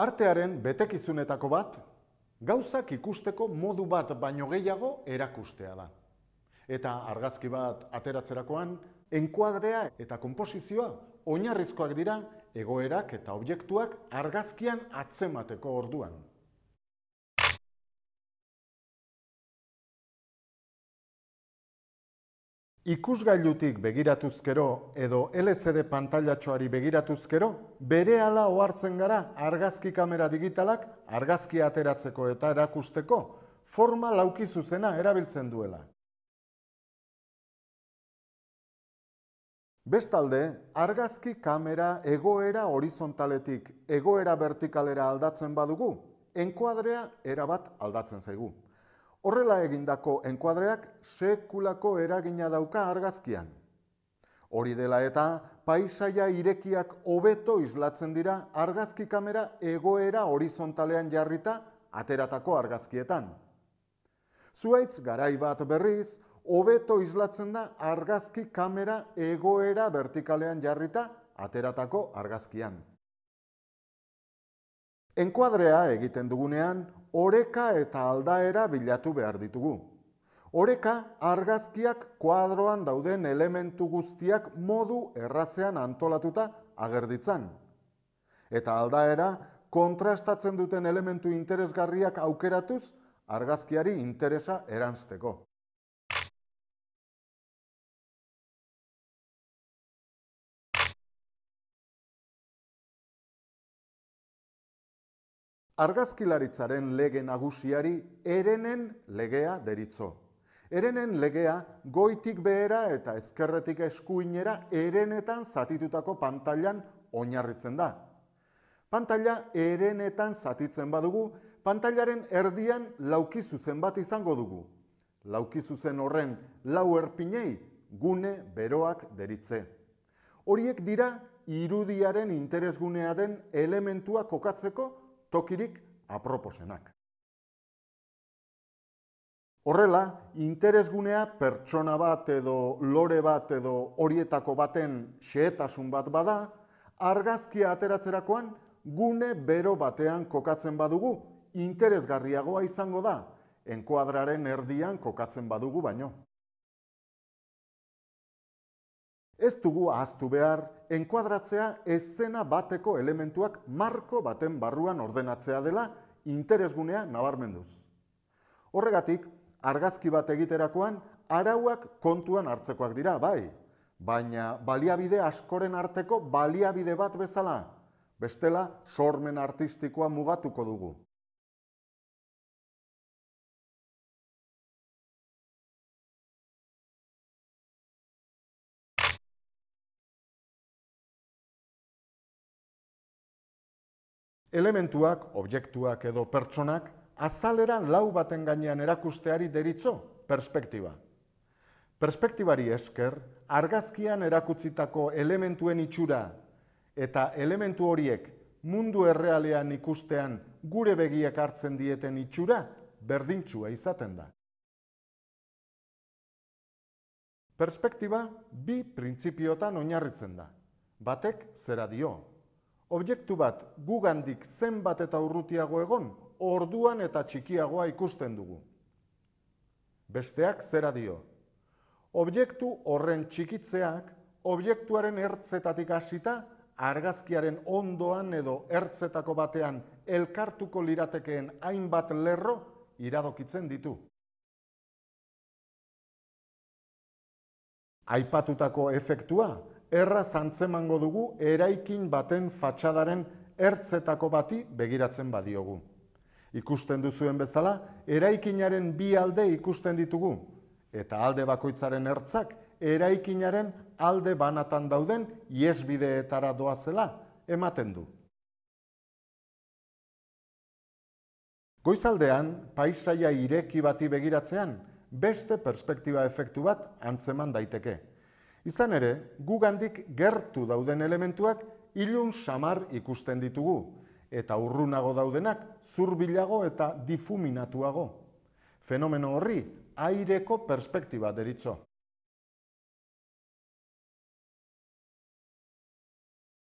Artearen betekizunetako bat gauzak ikusteko modu bat baino gehiago erakustea da. Eta argazki bat ateratzerakoan, enkuadrea eta konposizioa oinarrizkoak dira egoerak eta objektuak argazkian atzemateko orduan. ikusgailutik begiratuzkero edo LCD pantailatxoari begiratuzkero, bere ala ohartzen gara argazki kamera digitalak argazki ateratzeko eta erakusteko forma lauki zuzena erabiltzen duela. Bestalde, argazki kamera egoera horizontaletik egoera vertikalera aldatzen badugu, enkuadrea erabat aldatzen zaigu. Horrela egindako enkuadreak sekulako eragina dauka argazkian. Hori dela eta paisaia irekiak hobeto islatzen dira argazki kamera egoera horizontalean jarrita ateratako argazkietan. Zuaitz garai bat berriz, hobeto islatzen da argazki kamera egoera vertikalean jarrita ateratako argazkian. Enkuadrea egiten dugunean, oreka eta aldaera bilatu behar ditugu. Oreka argazkiak kuadroan dauden elementu guztiak modu errazean antolatuta agerditzan. Eta aldaera kontrastatzen duten elementu interesgarriak aukeratuz argazkiari interesa erantzteko. argazkilaritzaren lege nagusiari erenen legea deritzo. Erenen legea goitik behera eta ezkerretik eskuinera erenetan zatitutako pantailan oinarritzen da. Pantaila erenetan zatitzen badugu, pantailaren erdian laukizuzen bat izango dugu. Laukizuzen horren lau erpinei gune beroak deritze. Horiek dira irudiaren interesgunea den elementua kokatzeko Tokirik aproposenak. Horrela, interesgunea pertsona bat edo lore bat edo horietako baten xehetasun bat bada, argazkia ateratzerakoan gune bero batean kokatzen badugu interesgarriagoa izango da, enkuadraren erdian kokatzen badugu baino. ez dugu ahaztu behar, enkuadratzea eszena bateko elementuak marko baten barruan ordenatzea dela interesgunea nabarmenduz. Horregatik, argazki bat egiterakoan, arauak kontuan hartzekoak dira, bai, baina baliabide askoren arteko baliabide bat bezala, bestela sormen artistikoa mugatuko dugu. Elementuak, objektuak edo pertsonak azaleran lau baten gainean erakusteari deritzo, perspektiba. Perspektibari esker argazkian erakutzitako elementuen itxura eta elementu horiek mundu errealean ikustean gure begiek hartzen dieten itxura berdintzua izaten da. Perspektiba bi printzipiotan oinarritzen da. Batek zera dio? Objektu bat, gugandik zenbat eta urrutiago egon, orduan eta txikiagoa ikusten dugu. Besteak zera dio. Objektu horren txikitzeak, objektuaren ertzetatik hasita, argazkiaren ondoan edo ertzetako batean elkartuko liratekeen hainbat lerro iradokitzen ditu. Aipatutako efektua, erraz antzemango dugu eraikin baten fatxadaren ertzetako bati begiratzen badiogu. Ikusten duzuen bezala, eraikinaren bi alde ikusten ditugu, eta alde bakoitzaren ertzak eraikinaren alde banatan dauden iesbideetara doazela ematen du. Goizaldean, paisaia ireki bati begiratzean, beste perspektiba efektu bat antzeman daiteke – Izan ere, gugandik gertu dauden elementuak ilun samar ikusten ditugu, eta urrunago daudenak zurbilago eta difuminatuago. Fenomeno horri, aireko perspektiba deritzo.